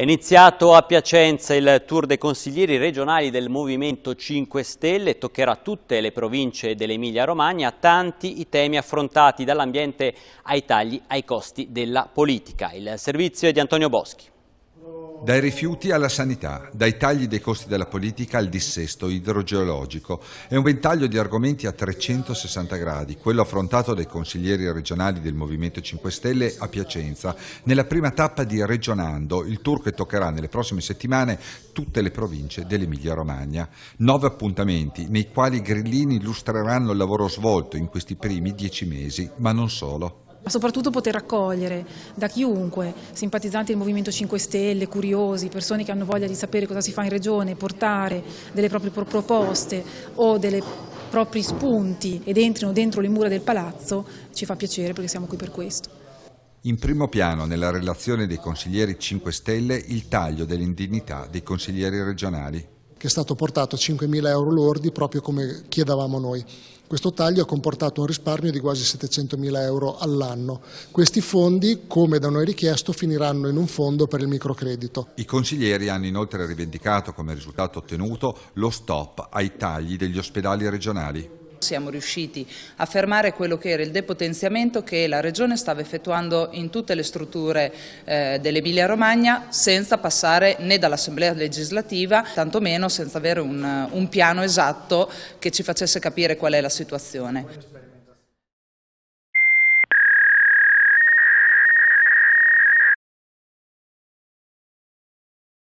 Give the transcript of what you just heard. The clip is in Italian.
È iniziato a Piacenza il tour dei consiglieri regionali del Movimento 5 Stelle, toccherà tutte le province dell'Emilia-Romagna, tanti i temi affrontati dall'ambiente ai tagli ai costi della politica. Il servizio è di Antonio Boschi. Dai rifiuti alla sanità, dai tagli dei costi della politica al dissesto idrogeologico. È un ventaglio di argomenti a 360 gradi, quello affrontato dai consiglieri regionali del Movimento 5 Stelle a Piacenza nella prima tappa di Regionando, il tour che toccherà nelle prossime settimane tutte le province dell'Emilia-Romagna. Nove appuntamenti nei quali i grillini illustreranno il lavoro svolto in questi primi dieci mesi, ma non solo ma Soprattutto poter raccogliere da chiunque, simpatizzanti del Movimento 5 Stelle, curiosi, persone che hanno voglia di sapere cosa si fa in regione, portare delle proprie proposte o dei propri spunti ed entrino dentro le mura del palazzo, ci fa piacere perché siamo qui per questo. In primo piano nella relazione dei consiglieri 5 Stelle il taglio dell'indignità dei consiglieri regionali che è stato portato a 5.000 euro lordi proprio come chiedavamo noi. Questo taglio ha comportato un risparmio di quasi 700 mila euro all'anno. Questi fondi, come da noi richiesto, finiranno in un fondo per il microcredito. I consiglieri hanno inoltre rivendicato come risultato ottenuto lo stop ai tagli degli ospedali regionali siamo riusciti a fermare quello che era il depotenziamento che la Regione stava effettuando in tutte le strutture eh, dell'Emilia Romagna senza passare né dall'Assemblea legislativa, tantomeno senza avere un, un piano esatto che ci facesse capire qual è la situazione.